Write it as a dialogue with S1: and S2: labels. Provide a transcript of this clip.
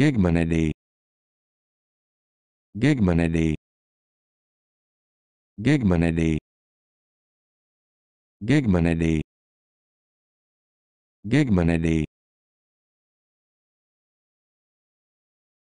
S1: Gegmanede Gegmanede Gegmanede Gegmanede Gegmanede